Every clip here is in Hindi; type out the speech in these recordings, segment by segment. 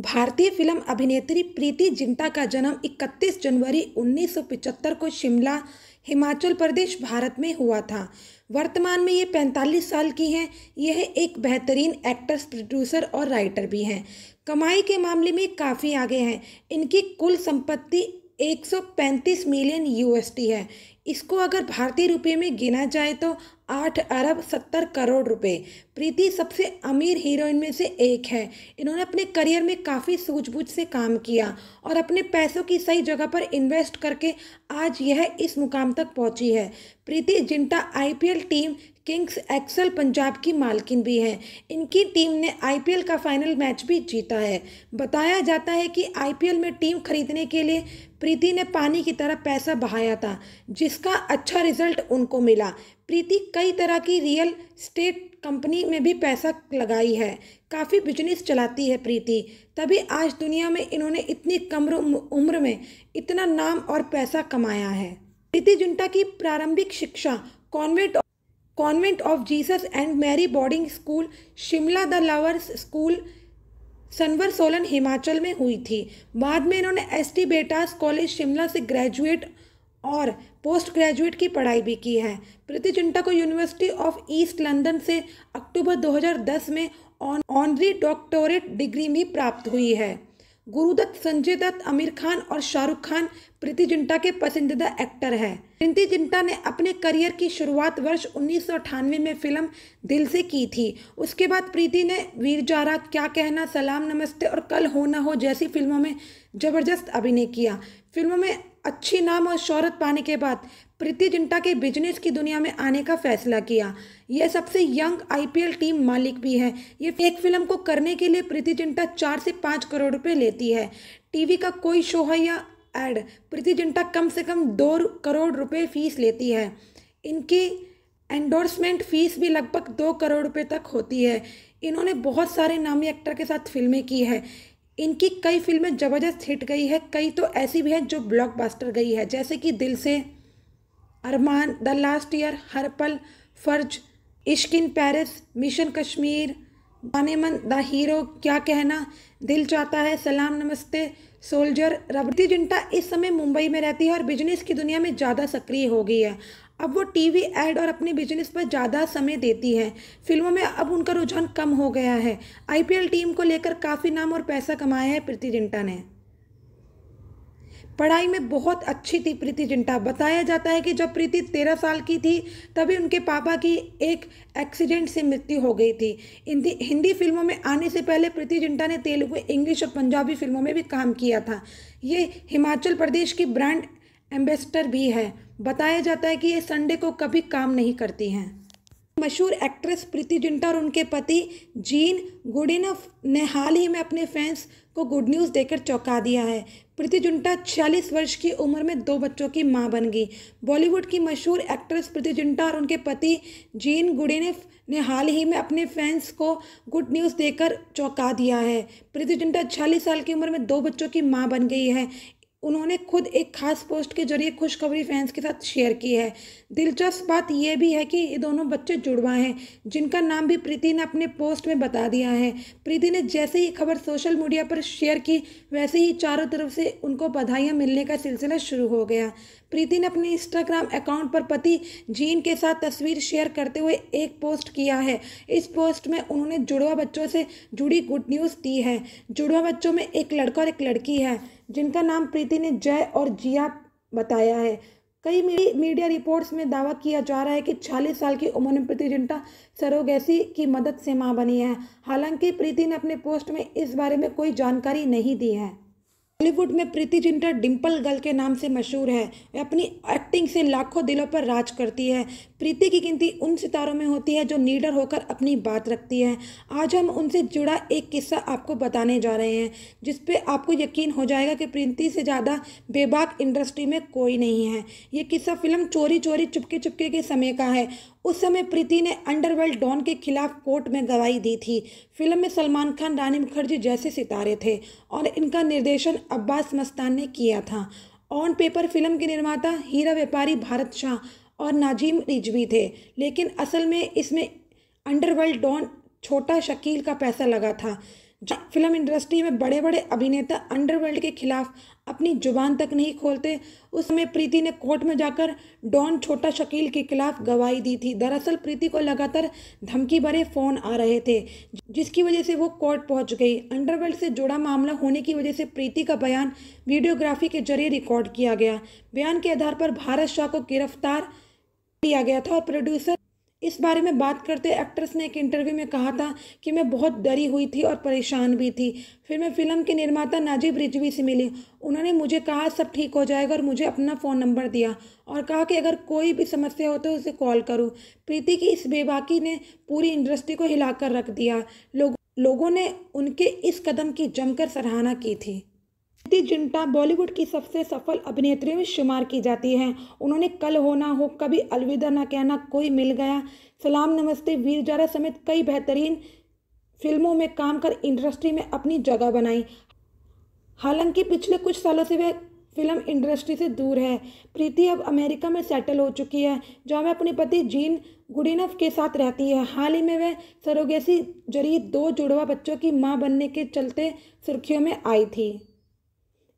भारतीय फिल्म अभिनेत्री प्रीति जिंटा का जन्म 31 जनवरी 1975 को शिमला हिमाचल प्रदेश भारत में हुआ था वर्तमान में ये 45 साल की हैं यह एक बेहतरीन एक्टर्स प्रोड्यूसर और राइटर भी हैं कमाई के मामले में काफ़ी आगे हैं इनकी कुल संपत्ति 135 मिलियन यूएसडी है इसको अगर भारतीय रुपये में गिना जाए तो आठ अरब सत्तर करोड़ रुपए प्रीति सबसे अमीर हीरोइन में से एक है इन्होंने अपने करियर में काफ़ी सूझबूझ से काम किया और अपने पैसों की सही जगह पर इन्वेस्ट करके आज यह इस मुकाम तक पहुंची है Preity Zinta IPL team Kings एक्सल पंजाब की मालकिन भी हैं इनकी टीम ने आईपीएल का फाइनल मैच भी जीता है बताया जाता है कि आईपीएल में टीम खरीदने के लिए प्रीति ने पानी की तरह पैसा बहाया था जिसका अच्छा रिजल्ट उनको मिला प्रीति कई तरह की रियल स्टेट कंपनी में भी पैसा लगाई है काफ़ी बिजनेस चलाती है प्रीति तभी आज दुनिया में इन्होंने इतनी कम उम्र में इतना नाम और पैसा कमाया है प्रीति जुंटा की प्रारंभिक शिक्षा convent convent of Jesus and Mary boarding school Shimla the Lawrence school Sanawar Solan Himachal में हुई थी बाद में इन्होंने S T Bede's college Shimla से ग्रेजुएट और पोस्ट ग्रेजुएट की पढ़ाई भी की है प्रीति चिंटा को यूनिवर्सिटी ऑफ ईस्ट लंदन से अक्टूबर 2010 में ऑनरी डॉक्टोरेट डिग्री भी प्राप्त हुई है गुरुदत्त संजय दत्त आमिर खान और शाहरुख खान प्रीति जिंटा के पसंदीदा एक्टर हैं प्रीति जिंटा ने अपने करियर की शुरुआत वर्ष उन्नीस में फिल्म दिल से की थी उसके बाद प्रीति ने वीर जारा क्या कहना सलाम नमस्ते और कल हो ना हो जैसी फिल्मों में जबरदस्त अभिनय किया फिल्मों में अच्छी नाम और शोहरत पाने के बाद प्रीति जिंटा के बिजनेस की दुनिया में आने का फैसला किया यह सबसे यंग आईपीएल टीम मालिक भी है ये एक फिल्म को करने के लिए प्रीति जिंटा चार से पाँच करोड़ रुपए लेती है टीवी का कोई शो है या एड प्रीति जिंटा कम से कम दो करोड़ रुपए फीस लेती है इनकी एंडोर्समेंट फीस भी लगभग दो करोड़ रुपये तक होती है इन्होंने बहुत सारे नामी एक्टर के साथ फिल्में की है इनकी कई फिल्में ज़बरदस्त हिट गई है कई तो ऐसी भी हैं जो ब्लॉकबस्टर गई है जैसे कि Dil Se Armaan the last year Harpal Farz Ishq in Paris mission Kashmir मन द हीरो क्या कहना दिल चाहता है सलाम नमस्ते सोल्जर रवती जिंटा इस समय मुंबई में रहती है और बिजनेस की दुनिया में ज़्यादा सक्रिय हो गई है अब वो टीवी एड और अपने बिजनेस पर ज़्यादा समय देती हैं फिल्मों में अब उनका रुझान कम हो गया है आईपीएल टीम को लेकर काफ़ी नाम और पैसा कमाया है प्रीति जिंटा ने पढ़ाई में बहुत अच्छी थी प्रीति जिंटा बताया जाता है कि जब प्रीति तेरह साल की थी तभी उनके पापा की एक एक्सीडेंट से मृत्यु हो गई थी हिंदी हिंदी फिल्मों में आने से पहले प्रीति जिंटा ने तेलुगु इंग्लिश और पंजाबी फिल्मों में भी काम किया था ये हिमाचल प्रदेश की ब्रांड एम्बेसडर भी है बताया जाता है कि ये संडे को कभी काम नहीं करती हैं मशहूर एक्ट्रेस प्रीति जिंटा और उनके पति जीन गुडिनफ ने हाल ही में अपने फैंस को गुड न्यूज़ देकर चौंका दिया है प्रीति जुंटा 46 वर्ष की उम्र में दो बच्चों की मां बन गई बॉलीवुड की मशहूर एक्ट्रेस प्रीति जुंटा और उनके पति जीन गुडे ने ने हाल ही में अपने फैंस को गुड न्यूज़ देकर चौंका दिया है प्रीति जुंटा छियालीस साल की उम्र में दो बच्चों की मां बन गई है उन्होंने खुद एक खास पोस्ट के जरिए खुशखबरी फैंस के साथ शेयर की है दिलचस्प बात यह भी है कि ये दोनों बच्चे जुड़वा हैं जिनका नाम भी प्रीति ने अपने पोस्ट में बता दिया है प्रीति ने जैसे ही खबर सोशल मीडिया पर शेयर की वैसे ही चारों तरफ से उनको बधाइयाँ मिलने का सिलसिला शुरू हो गया प्रीति ने अपने इंस्टाग्राम अकाउंट पर पति जीन के साथ तस्वीर शेयर करते हुए एक पोस्ट किया है इस पोस्ट में उन्होंने जुड़वा बच्चों से जुड़ी गुड न्यूज़ दी है जुड़वा बच्चों में एक लड़का और एक लड़की है जिनका नाम प्रीति ने जय और जिया बताया है कई मीडिया रिपोर्ट्स में दावा किया जा रहा है कि 40 साल की उम्र में प्रीति जिंटा सरोगेसी की मदद से मां बनी है हालांकि प्रीति ने अपने पोस्ट में इस बारे में कोई जानकारी नहीं दी है बॉलीवुड में प्रीति जिंटा डिम्पल गर्ल के नाम से मशहूर है वह अपनी एक्टिंग से लाखों दिलों पर राज करती है प्रीति की गिनती उन सितारों में होती है जो नीडर होकर अपनी बात रखती है आज हम उनसे जुड़ा एक किस्सा आपको बताने जा रहे हैं जिस पे आपको यकीन हो जाएगा कि प्रीति से ज़्यादा बेबाक इंडस्ट्री में कोई नहीं है ये किस्सा फिल्म चोरी चोरी चुपके चुपके के समय का है उस समय प्रीति ने अंडरवर्ल्ड डॉन के खिलाफ कोर्ट में गवाही दी थी फिल्म में सलमान खान रानी मुखर्जी जैसे सितारे थे और इनका निर्देशन अब्बास मस्तान ने किया था ऑन पेपर फिल्म के निर्माता हीरा व्यापारी भारत शाह और नाजीम रिजवी थे लेकिन असल में इसमें अंडरवर्ल्ड डॉन छोटा शकील का पैसा लगा था जो फिल्म इंडस्ट्री में बड़े बड़े अभिनेता अंडरवर्ल्ड के खिलाफ अपनी जुबान तक नहीं खोलते उस समय प्रीति ने कोर्ट में जाकर डॉन छोटा शकील के खिलाफ गवाही दी थी दरअसल प्रीति को लगातार धमकी भरे फ़ोन आ रहे थे जिसकी वजह से वो कोर्ट पहुंच गई अंडरवर्ल्ड से जुड़ा मामला होने की वजह से प्रीति का बयान वीडियोग्राफी के जरिए रिकॉर्ड किया गया बयान के आधार पर भारत शाह को गिरफ्तार किया गया था और प्रोड्यूसर इस बारे में बात करते एक्ट्रेस ने एक इंटरव्यू में कहा था कि मैं बहुत डरी हुई थी और परेशान भी थी फिर मैं फिल्म के निर्माता नाजीब रिजवी से मिली उन्होंने मुझे कहा सब ठीक हो जाएगा और मुझे अपना फ़ोन नंबर दिया और कहा कि अगर कोई भी समस्या हो तो उसे कॉल करूँ प्रीति की इस बेबाकी ने पूरी इंडस्ट्री को हिलाकर रख दिया लोग, लोगों ने उनके इस कदम की जमकर सराहना की थी प्रीति जिंटा बॉलीवुड की सबसे सफल अभिनेत्री में शुमार की जाती हैं उन्होंने कल होना हो कभी अलविदा ना कहना कोई मिल गया सलाम नमस्ते वीर जारा समेत कई बेहतरीन फिल्मों में काम कर इंडस्ट्री में अपनी जगह बनाई हालांकि पिछले कुछ सालों से वह फिल्म इंडस्ट्री से दूर है प्रीति अब अमेरिका में सेटल हो चुकी है जहाँ वह अपने पति जीन गुडिनफ के साथ रहती है हाल ही में वह सरोगेसी जरिए दो जुड़वा बच्चों की मां बनने के चलते सुर्खियों में आई थी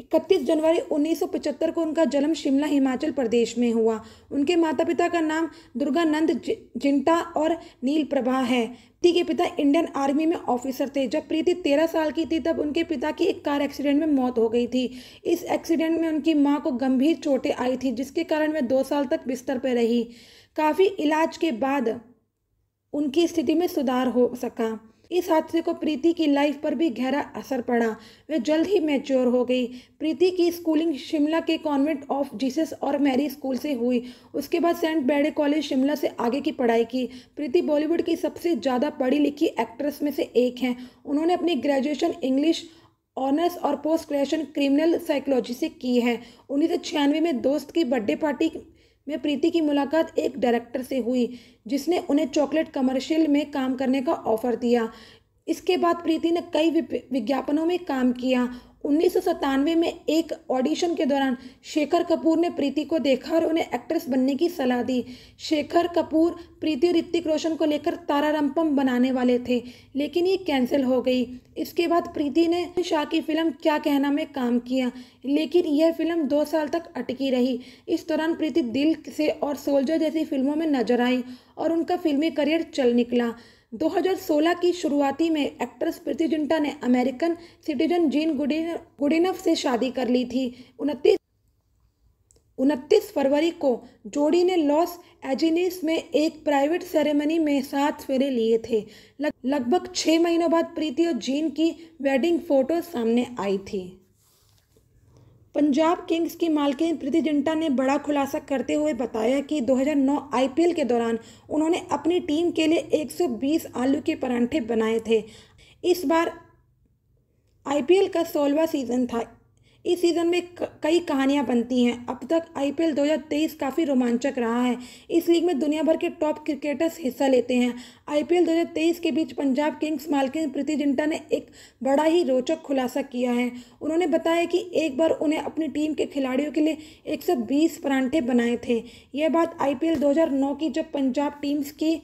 इकतीस जनवरी 1975 को उनका जन्म शिमला हिमाचल प्रदेश में हुआ उनके माता पिता का नाम दुर्गानंद जिंटा और नील प्रभा है ती के पिता इंडियन आर्मी में ऑफिसर थे जब प्रीति तेरह साल की थी तब उनके पिता की एक कार एक्सीडेंट में मौत हो गई थी इस एक्सीडेंट में उनकी माँ को गंभीर चोटें आई थी जिसके कारण वह दो साल तक बिस्तर पर रही काफ़ी इलाज के बाद उनकी स्थिति में सुधार हो सका इस हादसे को प्रीति की लाइफ पर भी गहरा असर पड़ा वे जल्द ही मैच्योर हो गई प्रीति की स्कूलिंग शिमला के कॉन्वेंट ऑफ जीसस और मैरी स्कूल से हुई उसके बाद सेंट बेडे कॉलेज शिमला से आगे की पढ़ाई की प्रीति बॉलीवुड की सबसे ज़्यादा पढ़ी लिखी एक्ट्रेस में से एक हैं उन्होंने अपनी ग्रेजुएशन इंग्लिश ऑनर्स और पोस्ट ग्रेजुएशन क्रिमिनल साइकोलॉजी से की है उन्नीस में दोस्त की बर्थडे पार्टी में प्रीति की मुलाकात एक डायरेक्टर से हुई जिसने उन्हें चॉकलेट कमर्शियल में काम करने का ऑफर दिया इसके बाद प्रीति ने कई विज्ञापनों में काम किया उन्नीस में एक ऑडिशन के दौरान शेखर कपूर ने प्रीति को देखा और उन्हें एक्ट्रेस बनने की सलाह दी शेखर कपूर प्रीति और ऋतिक रोशन को लेकर तारा तारारंपम बनाने वाले थे लेकिन ये कैंसिल हो गई इसके बाद प्रीति ने शाह की फिल्म क्या कहना में काम किया लेकिन यह फिल्म दो साल तक अटकी रही इस दौरान प्रीति दिल से और सोल्जर जैसी फिल्मों में नजर आई और उनका फिल्मी करियर चल निकला 2016 की शुरुआती में एक्ट्रेस प्रीति जिंटा ने अमेरिकन सिटीजन जीन गुडिनफ से शादी कर ली थी उनतीस उनतीस फरवरी को जोड़ी ने लॉस एजिनिस में एक प्राइवेट सेरेमनी में सात फेरे लिए थे लगभग छः महीनों बाद प्रीति और जीन की वेडिंग फोटो सामने आई थी पंजाब किंग्स की मालकिन प्रीति जिंटा ने बड़ा खुलासा करते हुए बताया कि 2009 आईपीएल के दौरान उन्होंने अपनी टीम के लिए 120 आलू के परांठे बनाए थे इस बार आईपीएल का सोलवा सीज़न था इस सीज़न में कई कहानियां बनती हैं अब तक आईपीएल 2023 काफ़ी रोमांचक रहा है इस लीग में दुनिया भर के टॉप क्रिकेटर्स हिस्सा लेते हैं आईपीएल 2023 के बीच पंजाब किंग्स मालकिन प्रीति जिंटा ने एक बड़ा ही रोचक खुलासा किया है उन्होंने बताया कि एक बार उन्हें अपनी टीम के खिलाड़ियों के लिए एक सौ बनाए थे यह बात आई पी की जब पंजाब टीम्स की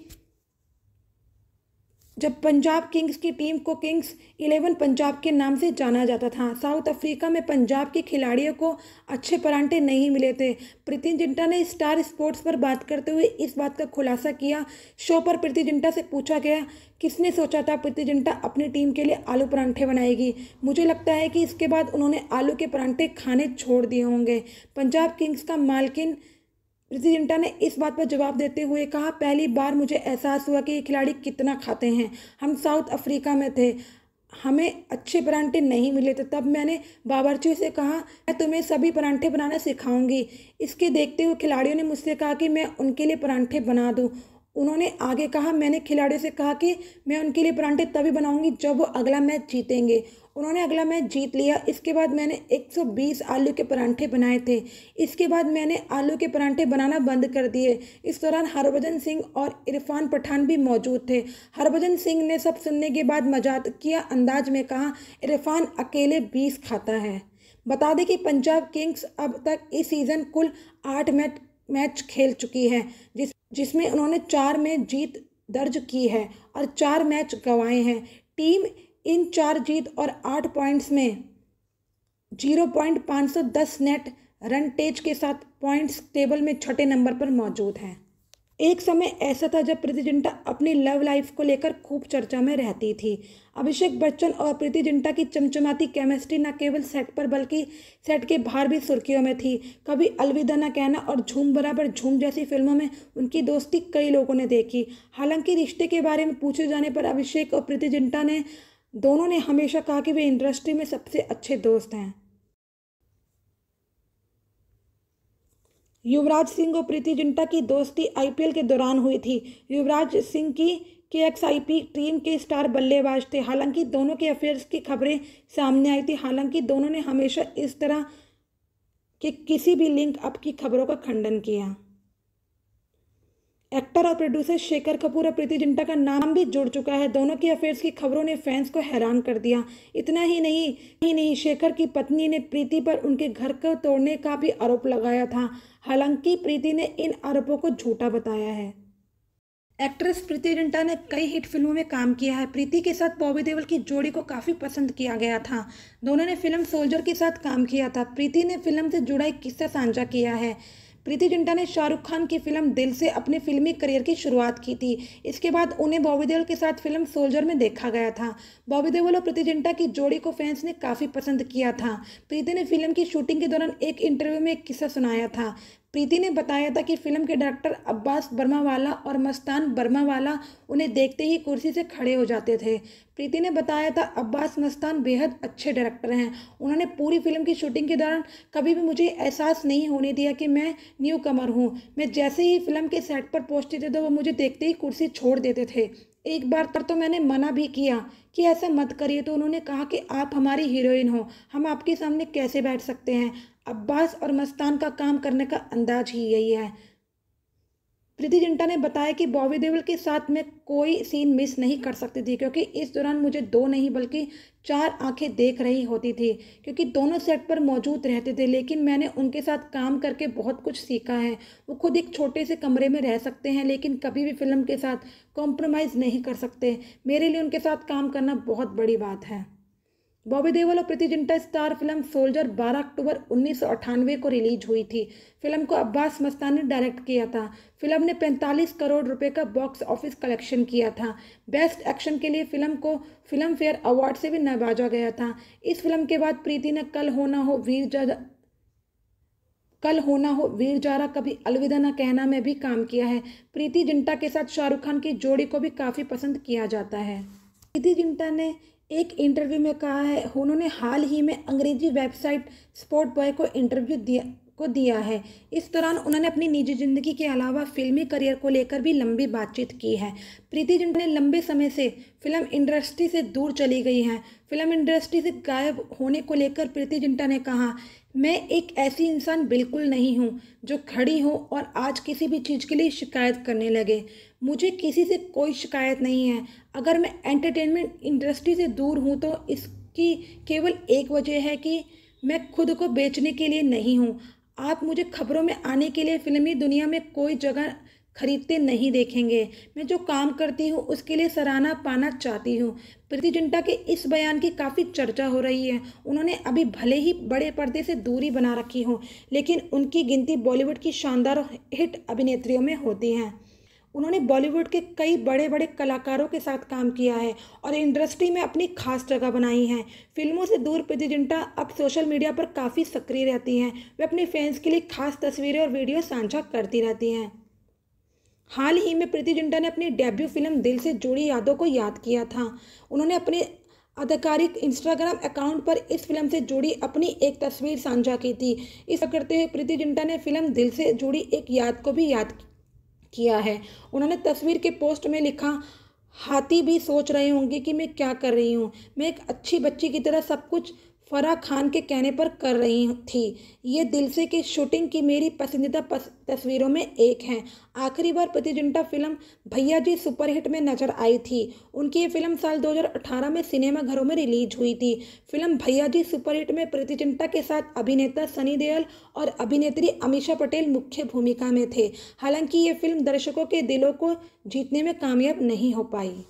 जब पंजाब किंग्स की टीम को किंग्स इलेवन पंजाब के नाम से जाना जाता था साउथ अफ्रीका में पंजाब के खिलाड़ियों को अच्छे परांठे नहीं मिले थे प्रीति जिंटा ने स्टार स्पोर्ट्स पर बात करते हुए इस बात का खुलासा किया शो पर प्रीति जिंटा से पूछा गया किसने सोचा था प्रीति जिंटा अपनी टीम के लिए आलू परांठे बनाएगी मुझे लगता है कि इसके बाद उन्होंने आलू के परांठे खाने छोड़ दिए होंगे पंजाब किंग्स का मालकिन प्रेसिडेंटा ने इस बात पर जवाब देते हुए कहा पहली बार मुझे एहसास हुआ कि ये खिलाड़ी कितना खाते हैं हम साउथ अफ्रीका में थे हमें अच्छे परांठे नहीं मिले थे तब मैंने बावरची से कहा मैं तुम्हें सभी परांठे बनाना सिखाऊंगी इसके देखते हुए खिलाड़ियों ने मुझसे कहा कि मैं उनके लिए परांठे बना दूँ उन्होंने आगे कहा मैंने खिलाड़ियों से कहा कि मैं उनके लिए परांठे तभी बनाऊंगी जब वो अगला मैच जीतेंगे उन्होंने अगला मैच जीत लिया इसके बाद मैंने 120 आलू के परांठे बनाए थे इसके बाद मैंने आलू के परांठे बनाना बंद कर दिए इस दौरान हरभजन सिंह और इरफान पठान भी मौजूद थे हरभजन सिंह ने सब सुनने के बाद मजाक किया अंदाज में कहा इरफान अकेले बीस खाता है बता दें कि पंजाब किंग्स अब तक इस सीज़न कुल आठ मैच मैच खेल चुकी है जिस जिसमें उन्होंने चार में जीत दर्ज की है और चार मैच गंवाए हैं टीम इन चार जीत और आठ पॉइंट्स में जीरो पॉइंट पाँच सौ दस नेट रन टेज के साथ पॉइंट्स टेबल में छठे नंबर पर मौजूद हैं एक समय ऐसा था जब प्रीति जिंटा अपनी लव लाइफ को लेकर खूब चर्चा में रहती थी अभिषेक बच्चन और प्रीति जिंटा की चमचमाती केमिस्ट्री न केवल सेट पर बल्कि सेट के बाहर भी सुर्खियों में थी कभी अलविदा ना कहना और झूम बराबर झूम जैसी फिल्मों में उनकी दोस्ती कई लोगों ने देखी हालांकि रिश्ते के बारे में पूछे जाने पर अभिषेक और प्रीति जिंटा ने दोनों ने हमेशा कहा कि वे इंडस्ट्री में सबसे अच्छे दोस्त हैं युवराज सिंह और प्रीति जिंटा की दोस्ती आईपीएल के दौरान हुई थी युवराज सिंह की के एक्स टीम के स्टार बल्लेबाज थे हालांकि दोनों के अफेयर्स की खबरें सामने आई थी हालांकि दोनों ने हमेशा इस तरह के किसी भी लिंक अप की खबरों का खंडन किया एक्टर और प्रोड्यूसर शेखर कपूर और प्रीति जिंटा का नाम भी जुड़ चुका है दोनों की अफेयर्स की खबरों ने फैंस को हैरान कर दिया इतना ही नहीं ही नहीं शेखर की पत्नी ने प्रीति पर उनके घर को तोड़ने का भी आरोप लगाया था हालांकि प्रीति ने इन आरोपों को झूठा बताया है एक्ट्रेस प्रीति जिंटा ने कई हिट फिल्मों में काम किया है प्रीति के साथ बॉबी देवल की जोड़ी को काफ़ी पसंद किया गया था दोनों ने फिल्म सोल्जर के साथ काम किया था प्रीति ने फिल्म से जुड़ा एक किस्सा साझा किया है प्रीति जिंटा ने शाहरुख खान की फिल्म दिल से अपने फिल्मी करियर की शुरुआत की थी इसके बाद उन्हें बॉबी देवल के साथ फिल्म सोल्जर में देखा गया था बॉबी देवल और प्रीति जिंटा की जोड़ी को फैंस ने काफ़ी पसंद किया था प्रीति ने फिल्म की शूटिंग के दौरान एक इंटरव्यू में एक किस्सा सुनाया था प्रीति ने बताया था कि फिल्म के डायरेक्टर अब्बास बर्मावाला और मस्तान बर्मावाला उन्हें देखते ही कुर्सी से खड़े हो जाते थे प्रीति ने बताया था अब्बास मस्तान बेहद अच्छे डायरेक्टर हैं उन्होंने पूरी फिल्म की शूटिंग के दौरान कभी भी मुझे एहसास नहीं होने दिया कि मैं न्यू कमर हूँ मैं जैसे ही फिल्म के सेट पर पहुँचते थे तो वो मुझे देखते ही कुर्सी छोड़ देते थे एक बार पर तो मैंने मना भी किया कि ऐसा मत करिए तो उन्होंने कहा कि आप हमारी हीरोइन हो हम आपके सामने कैसे बैठ सकते हैं अब्बास और मस्तान का काम करने का अंदाज ही यही है प्रीति जिंटा ने बताया कि बॉबी देवल के साथ मैं कोई सीन मिस नहीं कर सकती थी क्योंकि इस दौरान मुझे दो नहीं बल्कि चार आंखें देख रही होती थी क्योंकि दोनों सेट पर मौजूद रहते थे लेकिन मैंने उनके साथ काम करके बहुत कुछ सीखा है वो खुद एक छोटे से कमरे में रह सकते हैं लेकिन कभी भी फिल्म के साथ कॉम्प्रोमाइज़ नहीं कर सकते मेरे लिए उनके साथ काम करना बहुत बड़ी बात है बॉबी देवल और Preity Zinta star film Soldier 12 अक्टूबर उन्नीस को रिलीज हुई थी फिल्म को अब्बास मस्तान ने डायरेक्ट किया था फिल्म ने 45 करोड़ रुपए का बॉक्स ऑफिस कलेक्शन किया था बेस्ट एक्शन के लिए फिल्म को फिल्म फेयर अवार्ड से भी नवाजा गया था इस फिल्म के बाद प्रीति ने कल होना हो वीर कल होना हो वीर जारा कभी अलविदा ना कहना में भी काम किया है प्रीति जिंटा के साथ शाहरुख खान की जोड़ी को भी काफ़ी पसंद किया जाता है प्रीति जिंटा ने एक इंटरव्यू में कहा है उन्होंने हाल ही में अंग्रेजी वेबसाइट स्पोर्ट बॉय को इंटरव्यू दिया को दिया है इस दौरान उन्होंने अपनी निजी जिंदगी के अलावा फिल्मी करियर को लेकर भी लंबी बातचीत की है प्रीति जिंटा ने लंबे समय से फिल्म इंडस्ट्री से दूर चली गई हैं फिल्म इंडस्ट्री से गायब होने को लेकर प्रीति जिंटा ने कहा मैं एक ऐसी इंसान बिल्कुल नहीं हूँ जो खड़ी हो और आज किसी भी चीज़ के लिए शिकायत करने लगे मुझे किसी से कोई शिकायत नहीं है अगर मैं एंटरटेनमेंट इंडस्ट्री से दूर हूँ तो इसकी केवल एक वजह है कि मैं खुद को बेचने के लिए नहीं हूँ आप मुझे खबरों में आने के लिए फिल्मी दुनिया में कोई जगह खरीदते नहीं देखेंगे मैं जो काम करती हूँ उसके लिए सराहना पाना चाहती हूँ प्रीति जिंटा के इस बयान की काफ़ी चर्चा हो रही है उन्होंने अभी भले ही बड़े पर्दे से दूरी बना रखी हो लेकिन उनकी गिनती बॉलीवुड की शानदार हिट अभिनेत्रियों में होती हैं उन्होंने बॉलीवुड के कई बड़े बड़े कलाकारों के साथ काम किया है और इंडस्ट्री में अपनी खास जगह बनाई है फिल्मों से दूर प्रिजिंटा अब सोशल मीडिया पर काफ़ी सक्रिय रहती हैं वे अपने फैंस के लिए खास तस्वीरें और वीडियो साझा करती रहती हैं हाल ही में प्रीति जिंटा ने अपनी डेब्यू फिल्म दिल से जुड़ी यादों को याद किया था उन्होंने अपने आधिकारिक इंस्टाग्राम अकाउंट पर इस फिल्म से जुड़ी अपनी एक तस्वीर साझा की थी इस करते हुए प्रीति जिंटा ने फिल्म दिल से जुड़ी एक याद को भी याद किया है उन्होंने तस्वीर के पोस्ट में लिखा हाथी भी सोच रहे होंगे कि मैं क्या कर रही हूँ मैं एक अच्छी बच्ची की तरह सब कुछ फराह खान के कहने पर कर रही थी ये दिल से की शूटिंग की मेरी पसंदीदा पस, तस्वीरों में एक हैं आखिरी बार प्रतिजंटा फिल्म भैया जी सुपरहिट में नजर आई थी उनकी ये फिल्म साल 2018 में सिनेमा घरों में रिलीज हुई थी फिल्म भैया जी सुपरहिट में प्रतिजंटा के साथ अभिनेता सनी देओल और अभिनेत्री अमीषा पटेल मुख्य भूमिका में थे हालांकि ये फिल्म दर्शकों के दिलों को जीतने में कामयाब नहीं हो पाई